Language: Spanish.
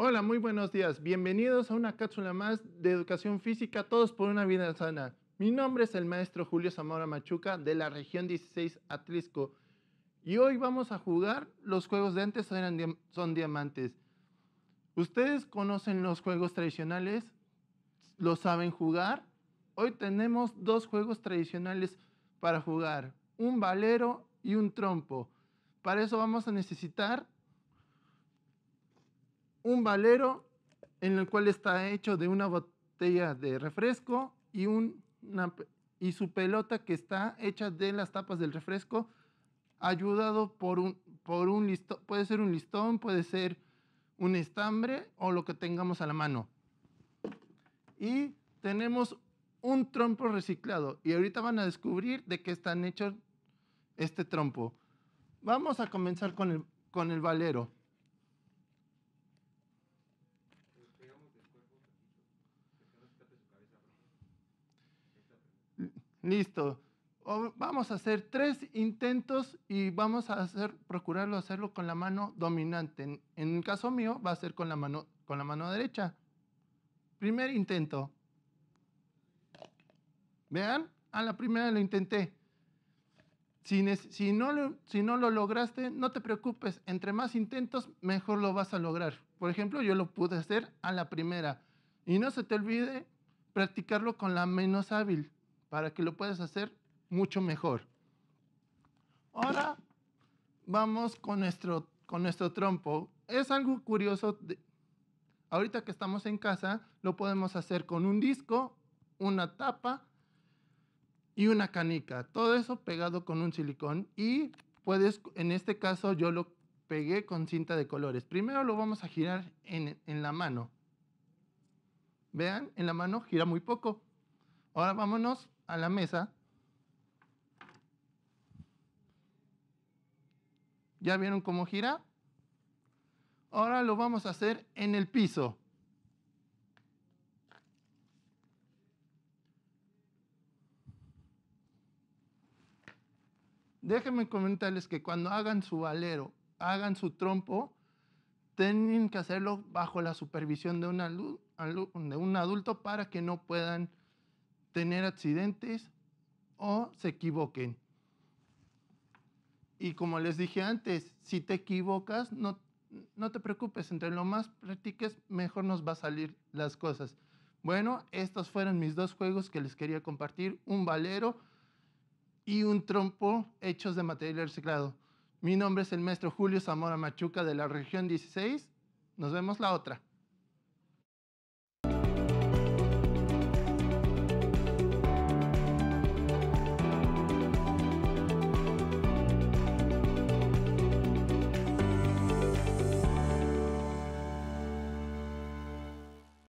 Hola, muy buenos días. Bienvenidos a una cápsula más de educación física, todos por una vida sana. Mi nombre es el maestro Julio Zamora Machuca de la región 16 Atlisco y hoy vamos a jugar los juegos de antes son diamantes. ¿Ustedes conocen los juegos tradicionales? ¿Lo saben jugar? Hoy tenemos dos juegos tradicionales para jugar, un valero y un trompo. Para eso vamos a necesitar un valero en el cual está hecho de una botella de refresco y, un, y su pelota que está hecha de las tapas del refresco, ayudado por un, por un listón, puede ser un listón, puede ser un estambre o lo que tengamos a la mano. Y tenemos un trompo reciclado y ahorita van a descubrir de qué están hechos este trompo. Vamos a comenzar con el, con el valero. listo, vamos a hacer tres intentos y vamos a hacer, procurarlo hacerlo con la mano dominante. En, el caso mío va a ser con la mano, con la mano derecha. Primer intento. Vean, a la primera lo intenté. Si, no si no lo lograste, no te preocupes. Entre más intentos, mejor lo vas a lograr. Por ejemplo, yo lo pude hacer a la primera. Y no se te olvide practicarlo con la menos hábil para que lo puedas hacer mucho mejor. Ahora vamos con nuestro, con nuestro trompo. Es algo curioso. ahorita que estamos en casa, lo podemos hacer con un disco, una tapa y una canica. Todo eso pegado con un silicón. Y puedes, en este caso, yo lo pegué con cinta de colores. Primero lo vamos a girar en, en la mano. Vean, en la mano gira muy poco. Ahora vámonos a la mesa, ¿ya vieron cómo gira? Ahora lo vamos a hacer en el piso. Déjenme comentarles que cuando hagan su valero, hagan su trompo, tienen que hacerlo bajo la supervisión de de un adulto para que no puedan tener accidentes o se equivoquen. Y como les dije antes, si te equivocas, no, no te preocupes, entre lo más practiques, mejor nos va a salir las cosas. Bueno, estos fueron mis dos juegos que les quería compartir, un valero y un trompo hechos de material reciclado. Mi nombre es el maestro Julio Zamora Machuca de la región 16. Nos vemos la otra.